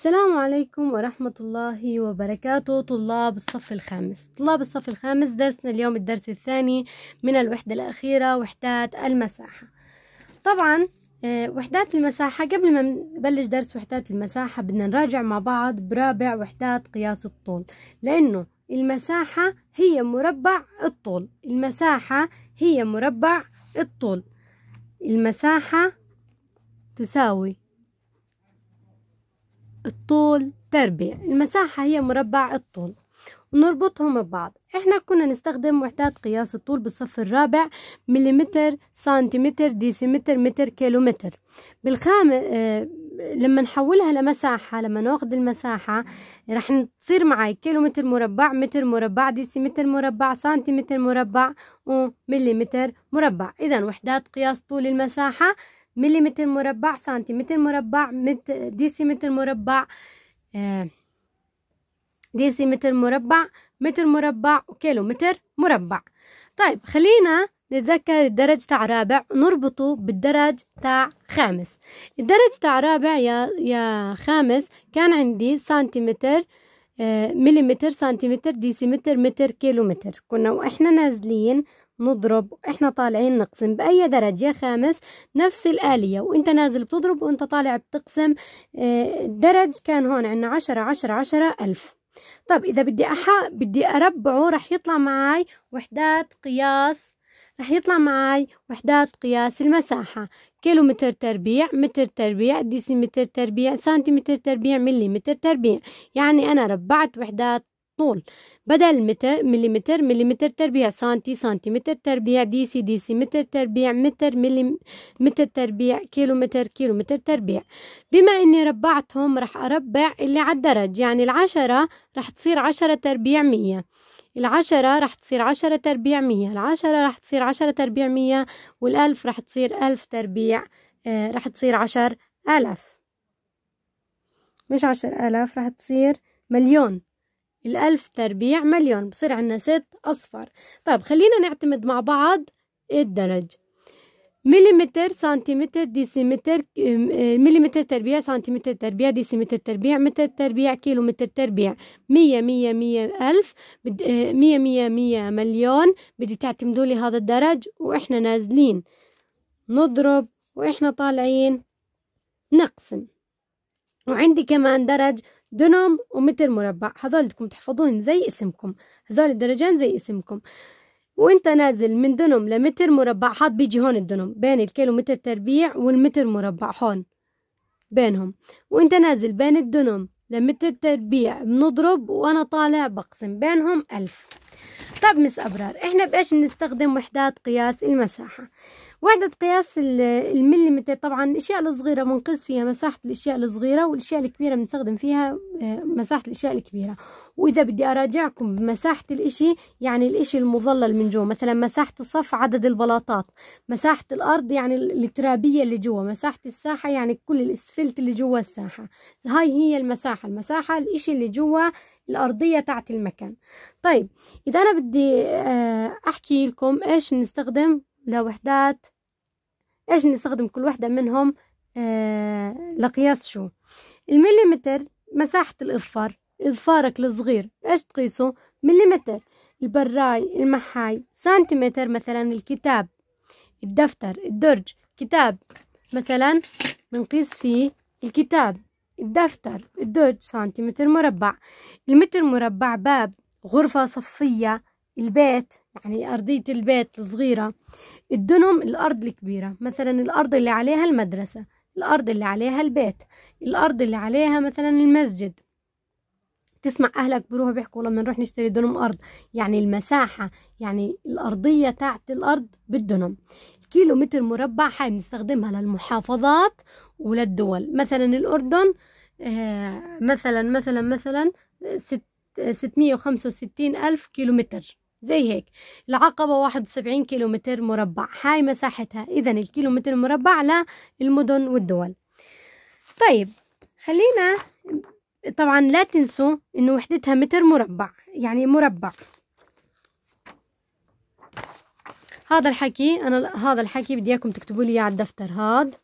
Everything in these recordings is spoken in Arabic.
السلام عليكم ورحمة الله وبركاته طلاب الصف الخامس طلاب الصف الخامس درسنا اليوم الدرس الثاني من الوحدة الأخيرة وحدات المساحة طبعا آه، وحدات المساحة قبل ما نبلش درس وحدات المساحة بدنا نراجع مع بعض برابع وحدات قياس الطول لأنه المساحة هي مربع الطول المساحة هي مربع الطول المساحة تساوي الطول تربيع المساحة هي مربع الطول ونربطهم ببعض احنا كنا نستخدم وحدات قياس الطول بالصف الرابع مليمتر سنتيمتر ديسيمتر متر كيلومتر بالخام اه لما نحولها لمساحة لما ناخد المساحة رح تصير معي كيلومتر مربع متر مربع ديسيمتر مربع سنتيمتر مربع ومليمتر مربع اذا وحدات قياس طول المساحة مليمتر مربع سنتيمتر مربع ديسيمتر مربع آه، ديسيمتر مربع متر مربع وكيلو متر مربع طيب خلينا نتذكر الدرج تاع رابع نربطه بالدرج تاع خامس الدرج تاع رابع يا يا خامس كان عندي سنتيمتر آه، مليمتر سنتيمتر ديسيمتر متر كيلو متر كنا واحنا نازلين نضرب احنا طالعين نقسم باي درج يا خامس نفس الآلية وانت نازل بتضرب وانت طالع بتقسم الدرج آه، كان هون عنا عشرة عشرة عشرة ألف طب إذا بدي احا بدي أربعه رح يطلع معي وحدات قياس رح يطلع معي وحدات قياس المساحة كيلو متر تربيع متر تربيع ديسيمتر تربيع سنتيمتر تربيع مليمتر تربيع يعني أنا ربعت وحدات طول بدل متر مليمتر مليمتر تربيع سنتي سنتيمتر تربيع ديسي ديسي متر تربيع متر مليمتر تربيع كيلومتر كيلومتر تربيع بما اني ربعتهم رح اربع اللي على الدرج يعني العشرة رح تصير عشرة تربيع مية العشرة رح تصير عشرة تربيع مية العشرة رح تصير عشرة تربيع مية والألف رح تصير ألف تربيع آه رح تصير عشر ألف مش عشر ألاف رح تصير مليون الألف تربيع مليون بصير عنا ست أصفر طيب خلينا نعتمد مع بعض الدرج مليمتر سنتيمتر ديسيمتر اه، مليمتر تربيع سنتيمتر تربيع ديسيمتر تربيع متر تربيع كيلو متر تربيع مية مية مية ألف اه، مية مية مية مليون بدي تعتمدوا لي هذا الدرج وإحنا نازلين نضرب وإحنا طالعين نقسم وعندي كمان درج دونم ومتر مربع هذول بدكم تحفظون زي اسمكم هذول الدرجان زي اسمكم وانت نازل من دونم لمتر مربع حاط بيجي هون الدونم بين الكيلو متر تربيع والمتر مربع هون بينهم وانت نازل بين الدونم لمتر تربيع بنضرب وانا طالع بقسم بينهم ألف طب مس أبرار احنا بإيش بنستخدم وحدات قياس المساحة وعدد قياس المليمتر طبعا الاشياء الصغيره بنقيس فيها مساحه الاشياء الصغيره والاشياء الكبيره بنستخدم فيها آه، مساحه الاشياء الكبيره واذا بدي اراجعكم بمساحه الاشي يعني الاشي المظلل من جوا مثلا مساحه الصف عدد البلاطات مساحه الارض يعني الترابيه اللي جوا مساحه الساحه يعني كل الاسفلت اللي جوا الساحه هاي هي المساحه المساحه الاشي اللي جوا الارضيه تاعت المكان طيب اذا انا بدي آه، احكي لكم ايش بنستخدم لوحدات ايش بنستخدم كل وحدة منهم آه لقياس شو المليمتر مساحة الإظفار إظفارك الصغير ايش تقيسه مليمتر البراي المحاي سنتيمتر مثلا الكتاب الدفتر الدرج كتاب مثلا بنقيس فيه الكتاب الدفتر الدرج سنتيمتر مربع المتر مربع باب غرفة صفية البيت يعني أرضية البيت الصغيرة الدنم الأرض الكبيرة مثلا الأرض اللي عليها المدرسة الأرض اللي عليها البيت الأرض اللي عليها مثلا المسجد تسمع أهلك بروحوا بيحكوا والله بنروح نشتري دنم أرض يعني المساحة يعني الأرضية تاعت الأرض بالدنم الكيلو متر مربع هاي بنستخدمها للمحافظات وللدول مثلا الأردن آه، مثلا مثلا مثلا ست 665 آه، ألف كيلو متر زي هيك العقبة 71 كيلومتر مربع هاي مساحتها إذا الكيلومتر المربع للمدن والدول طيب خلينا طبعا لا تنسوا إنه وحدتها متر مربع يعني مربع هذا الحكي أنا هذا الحكي بدي إياكم تكتبوا لي إياه على الدفتر هاد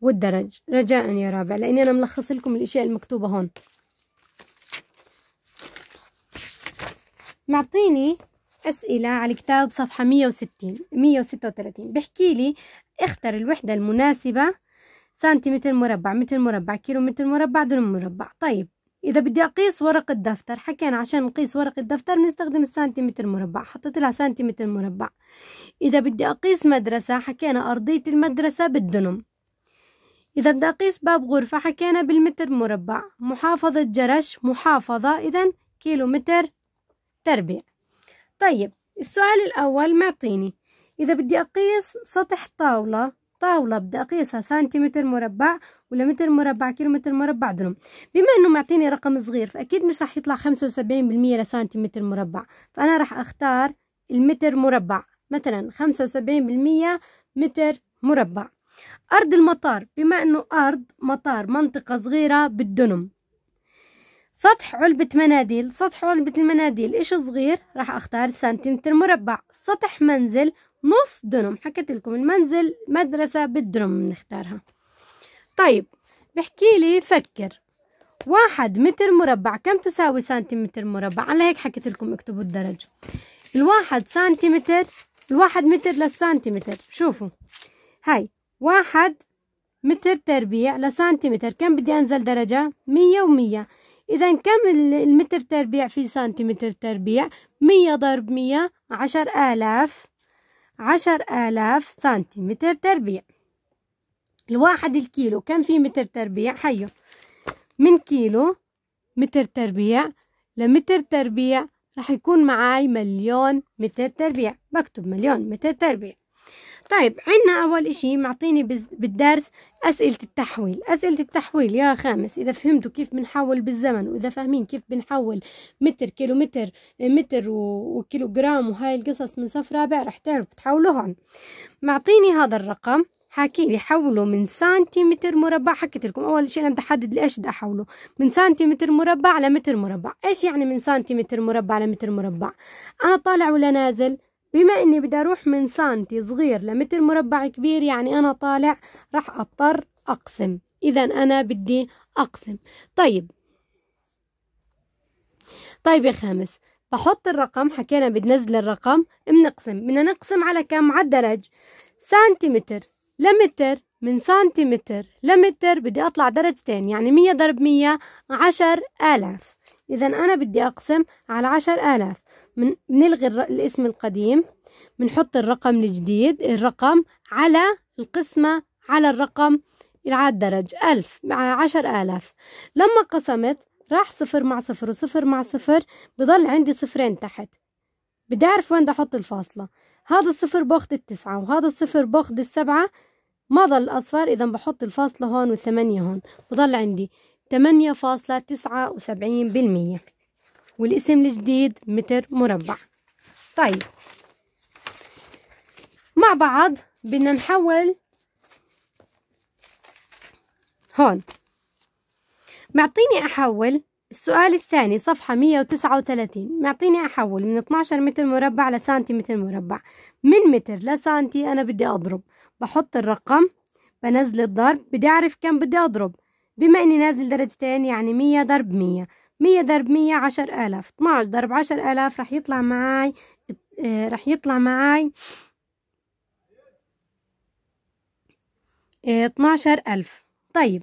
والدرج رجاء يا رابع لأني أنا ملخص لكم الأشياء المكتوبة هون معطيني أسئلة على الكتاب صفحة 160 136 بحكي لي اختر الوحدة المناسبة سنتيمتر مربع متر مربع كيلو متر مربع دون مربع طيب إذا بدي أقيس ورق الدفتر حكينا عشان نقيس ورق الدفتر بنستخدم السنتيمتر مربع حطيت لها سنتيمتر مربع إذا بدي أقيس مدرسة حكينا أرضية المدرسة بالدنم إذا بدي أقيس باب غرفة حكينا بالمتر مربع محافظة جرش محافظة إذا كيلو متر تربيع طيب السؤال الأول معطيني إذا بدي أقيس سطح طاولة طاولة بدي أقيسها سنتيمتر مربع ولا متر مربع كيلو متر مربع درهم بما إنه معطيني رقم صغير فأكيد مش راح يطلع خمسة وسبعين بالمية لسنتيمتر مربع فأنا راح أختار المتر مربع مثلا خمسة وسبعين بالمية متر مربع أرض المطار بما إنه أرض مطار منطقة صغيرة بالدنم سطح علبة مناديل سطح علبة المناديل إيش صغير راح أختار سنتيمتر مربع سطح منزل نص دنم حكيت لكم المنزل مدرسة بالدنم بنختارها طيب بحكي لي فكر واحد متر مربع كم تساوي سنتيمتر مربع على هيك حكيت لكم اكتبوا الدرجة الواحد سنتيمتر الواحد متر للسنتيمتر شوفوا هاي واحد متر تربيع لسنتيمتر كم بدي انزل درجة مية ومية إذا كم المتر تربيع في سنتيمتر تربيع مية ضرب مية عشر آلاف عشر آلاف سنتيمتر تربيع الواحد الكيلو كم في متر تربيع حيو من كيلو متر تربيع لمتر تربيع رح يكون معاي مليون متر تربيع بكتب مليون متر تربيع طيب عنا أول إشي معطيني بالدرس أسئلة التحويل أسئلة التحويل يا خامس إذا فهمتوا كيف بنحول بالزمن وإذا فاهمين كيف بنحول متر كيلومتر متر وكيلو جرام وهاي القصص من صف رابع رح تعرفوا هون معطيني هذا الرقم حكي لي حوله من سنتيمتر مربع حكيت لكم اول شيء انا بدي احدد لايش بدي احوله من سنتيمتر مربع لمتر مربع ايش يعني من سنتيمتر مربع لمتر مربع انا طالع ولا نازل بما اني بدي اروح من سنتي صغير لمتر مربع كبير يعني انا طالع راح اضطر اقسم اذا انا بدي اقسم طيب طيب يا خامس بحط الرقم حكينا بنزل الرقم بنقسم بدنا نقسم على كم على الدرج سنتيمتر لمتر من سنتيمتر لمتر بدي أطلع درجتين يعني مية ضرب مية عشر آلاف إذا أنا بدي أقسم على عشر آلاف من بنلغي الاسم القديم بنحط الرقم الجديد الرقم على القسمة على الرقم على الدرج ألف مع عشر آلاف لما قسمت راح صفر مع صفر وصفر مع صفر بضل عندي صفرين تحت بدي أعرف وين بدي أحط الفاصلة هذا الصفر باخد التسعة وهذا الصفر باخد السبعة ما ضل الأصفر إذا بحط الفاصلة هون والثمانية هون بضل عندي تمانية فاصلة تسعة وسبعين بالمية والاسم الجديد متر مربع طيب مع بعض بدنا نحول هون معطيني أحول السؤال الثاني صفحة 139 معطيني أحول من 12 متر مربع لسنتيمتر مربع من متر لسنتي أنا بدي أضرب بحط الرقم بنزل الضرب بدي أعرف كم بدي أضرب بما إني نازل درجتين يعني 100 ضرب 100 مية ضرب مية عشر آلاف اتناش ضرب عشر آلاف رح يطلع معاي آه، رح يطلع معاي آه، اتناشر ألف طيب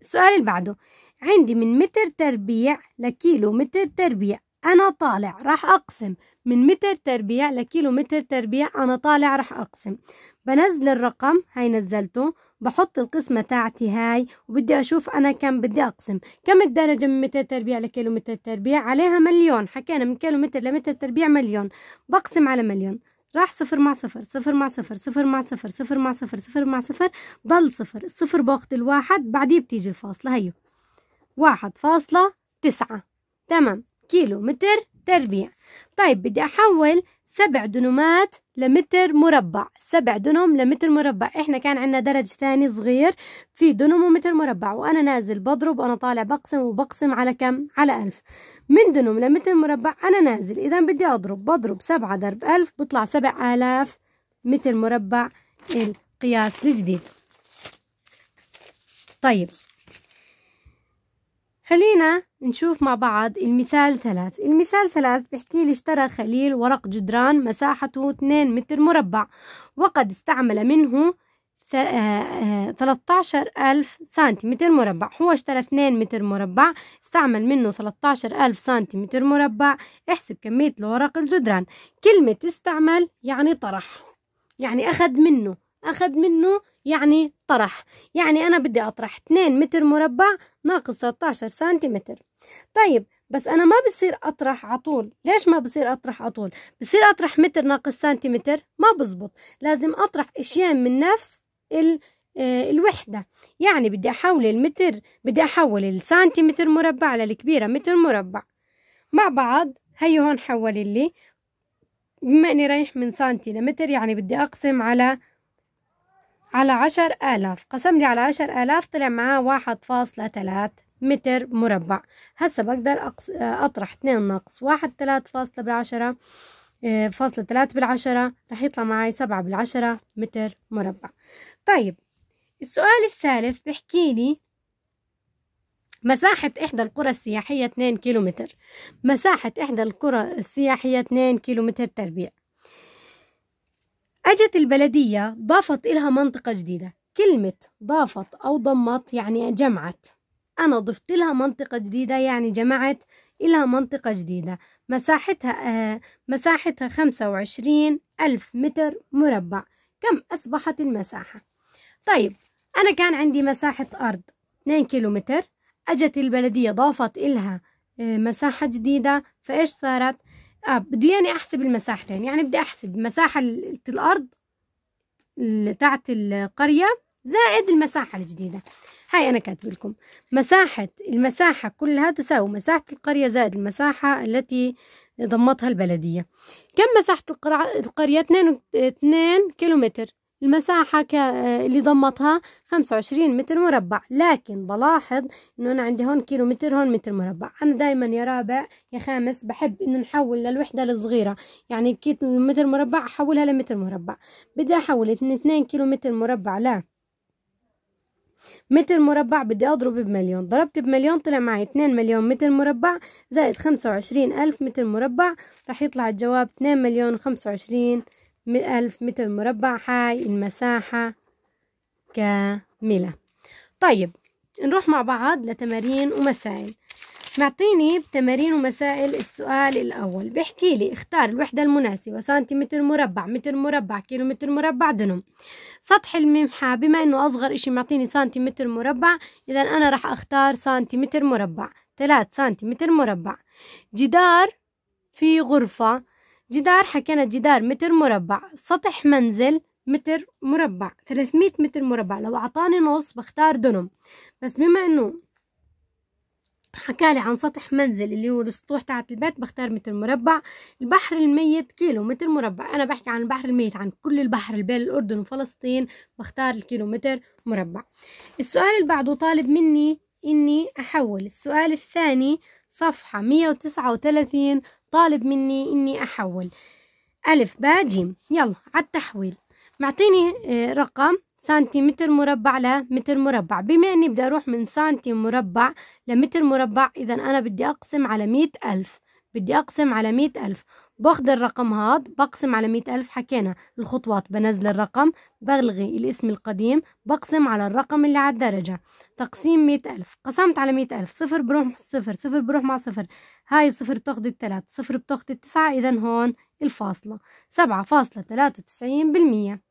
السؤال اللي بعده عندي من متر تربيع لكيلو متر تربيع أنا طالع راح أقسم من متر تربيع لكيلو متر تربيع أنا طالع راح أقسم بنزل الرقم هاي نزلته بحط القسمة تاعتي هاي وبدي أشوف أنا كم بدي أقسم كم الدرجة من متر تربيع لكيلو متر تربيع عليها مليون حكينا من كيلو متر لمتر تربيع مليون بقسم على مليون راح صفر مع صفر صفر مع صفر صفر مع صفر صفر مع صفر صفر مع صفر ضل صفر الصفر باخد الواحد بعديه بتيجي الفاصلة هيو واحد فاصلة تسعة تمام كيلو متر تربيع طيب بدي أحول سبع دنومات لمتر مربع سبع دنم لمتر مربع احنا كان عندنا درج ثاني صغير في دنم ومتر مربع وانا نازل بضرب وانا طالع بقسم وبقسم على كم على ألف من دنم لمتر مربع انا نازل اذا بدي اضرب بضرب سبعة ضرب ألف بطلع سبع آلاف متر مربع القياس الجديد طيب خلينا نشوف مع بعض المثال ثلاث المثال ثلاث بيحكي لي اشترى خليل ورق جدران مساحته 2 متر مربع وقد استعمل منه 13 آه، آه، ألف سنتيمتر مربع هو اشترى 2 متر مربع استعمل منه 13 ألف سنتيمتر مربع احسب كمية الورق الجدران كلمة استعمل يعني طرح يعني أخذ منه أخذ منه يعني طرح يعني أنا بدي أطرح 2 متر مربع ناقص 13 سنتيمتر طيب بس أنا ما بصير أطرح عطول ليش ما بصير أطرح عطول بصير أطرح متر ناقص سنتيمتر ما بزبط لازم أطرح أشياء من نفس ال آه، الوحدة يعني بدي أحول المتر بدي أحول السنتيمتر مربع للكبيرة متر مربع مع بعض هي هون حول لي بما اني رايح من سنتي لمتر يعني بدي اقسم على على عشر آلاف قسم لي على عشر آلاف طلع معاه واحد فاصلة تلات متر مربع هسا بقدر أقص... أطرح اتنين ناقص واحد تلات فاصلة بالعشرة آه، فاصلة تلات بالعشرة رح يطلع معي سبعة بالعشرة متر مربع طيب السؤال الثالث بحكي لي مساحة إحدى القرى السياحية 2 كيلومتر مساحة إحدى القرى السياحية 2 كيلومتر تربيع أجت البلدية ضافت إلها منطقة جديدة كلمة ضافت أو ضمت يعني جمعت أنا ضفت لها منطقة جديدة يعني جمعت إلى منطقة جديدة مساحتها آه مساحتها خمسة وعشرين ألف متر مربع كم أصبحت المساحة طيب أنا كان عندي مساحة أرض 2 كيلومتر أجت البلدية ضافت إلها آه، مساحة جديدة فإيش صارت اه بدي يعني احسب المساحتين يعني, بدي احسب مساحة الارض تاعت القرية زائد المساحة الجديدة هاي انا كاتب لكم مساحة المساحة كلها تساوي مساحة القرية زائد المساحة التي ضمتها البلدية كم مساحة القرية؟ اتنين كيلومتر المساحة آه، اللي ضمتها 25 متر مربع لكن بلاحظ انه انا عندي هون كيلو متر هون متر مربع انا دايما يا رابع يا خامس بحب انه نحول للوحدة الصغيرة يعني كيلو متر مربع احولها لمتر مربع بدي احول 2 كيلو متر مربع ل متر مربع بدي اضرب بمليون ضربت بمليون طلع معي 2 مليون متر مربع زائد 25 الف متر مربع راح يطلع الجواب 2 مليون 25 من ألف متر مربع هاي المساحة كاملة طيب نروح مع بعض لتمارين ومسائل معطيني بتمارين ومسائل السؤال الأول بحكي لي اختار الوحدة المناسبة سنتيمتر مربع متر مربع كيلومتر مربع دنم سطح الممحة بما انه أصغر اشي معطيني سنتيمتر مربع إذا أنا راح أختار سنتيمتر مربع ثلاث سنتيمتر مربع جدار في غرفة جدار حكينا جدار متر مربع سطح منزل متر مربع 300 متر مربع لو أعطاني نص بختار دنم بس بما أنه حكالي عن سطح منزل اللي هو السطوح تاعت البيت بختار متر مربع البحر الميت كيلو متر مربع انا بحكي عن البحر الميت عن كل البحر بين الاردن وفلسطين بختار الكيلو متر مربع السؤال اللي بعده طالب مني اني احول السؤال الثاني صفحة 139 طالب مني إني أحول ألف ب جيم يلا عالتحويل معطيني آه، رقم سنتيمتر مربع لمتر مربع بما أني بدي أروح من سنتيمتر مربع لمتر مربع إذا أنا بدي أقسم على مئة ألف بدي أقسم على مئة ألف باخد الرقم هاد بقسم على مئة ألف حكينا الخطوات بنزل الرقم بلغي الاسم القديم بقسم على الرقم اللي على الدرجة تقسيم مئة ألف قسمت على مئة ألف صفر بروح صفر صفر بروح مع صفر هاي صفر بتاخد التلات صفر بتاخد التسعة إذا هون الفاصلة سبعة فاصلة تلاتة وتسعين بالمية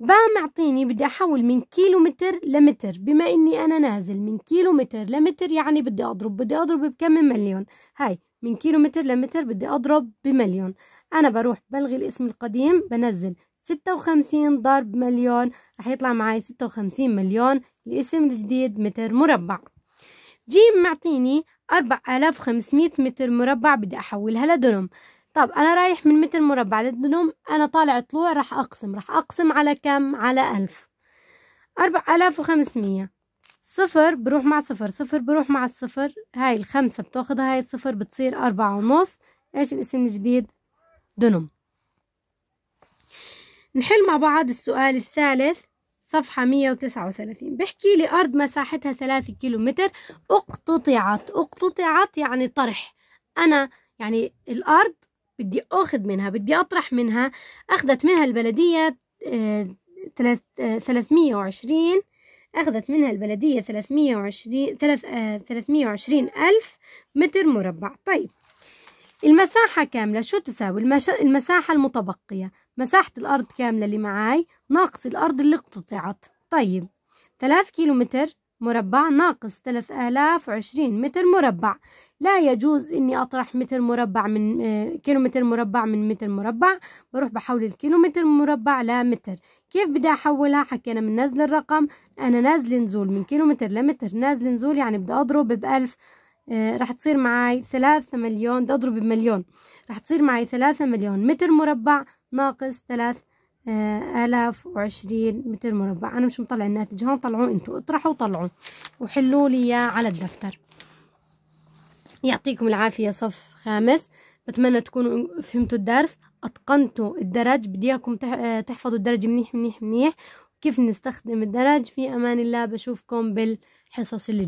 با معطيني بدي أحول من كيلو متر لمتر بما إني أنا نازل من كيلو متر لمتر يعني بدي أضرب بدي أضرب بكم مليون هاي من كيلو متر لمتر بدي أضرب بمليون أنا بروح بلغي الاسم القديم بنزل ستة وخمسين ضرب مليون رح يطلع معي ستة وخمسين مليون الاسم الجديد متر مربع جيم معطيني أربع آلاف خمسمية متر مربع بدي أحولها لدنم طب أنا رايح من متر مربع للدرم أنا طالع طلوع رح أقسم رح أقسم على كم على ألف أربع آلاف وخمسمية صفر بروح مع صفر صفر بروح مع الصفر هاي الخمسة بتاخدها هاي الصفر بتصير أربعة ونص إيش الاسم الجديد دنم نحل مع بعض السؤال الثالث صفحة 139 بحكي لي أرض مساحتها 3 كيلومتر اقتطعت اقتطعت يعني طرح أنا يعني الأرض بدي أخذ منها بدي أطرح منها أخذت منها البلدية 320 آه، أخذت منها البلدية 320 آه، وعشرين ألف متر مربع طيب المساحة كاملة شو تساوي المساحة المتبقية مساحة الأرض كاملة اللي معاي ناقص الأرض اللي اقتطعت طيب 3 كيلو متر مربع ناقص 3020 متر مربع لا يجوز اني اطرح متر مربع من آه، كيلو متر مربع من متر مربع بروح بحول الكيلو متر مربع لمتر كيف بدي احولها حكينا من نزل الرقم انا نازل نزول من كيلو متر لمتر نازل نزول يعني بدي اضرب بألف آه راح تصير معي ثلاثة مليون بدي اضرب بمليون راح تصير معي ثلاثة مليون متر مربع ناقص ثلاث آه، آلاف وعشرين متر مربع أنا مش مطلع الناتج هون طلعوه أنتوا اطرحوا وطلعوا وحلوا لي على الدفتر يعطيكم العافية صف خامس بتمنى تكونوا فهمتوا الدرس أتقنتوا الدرج بدي إياكم آه، تحفظوا الدرج منيح منيح منيح كيف نستخدم الدرج في أمان الله بشوفكم بالحصص اللي جاي.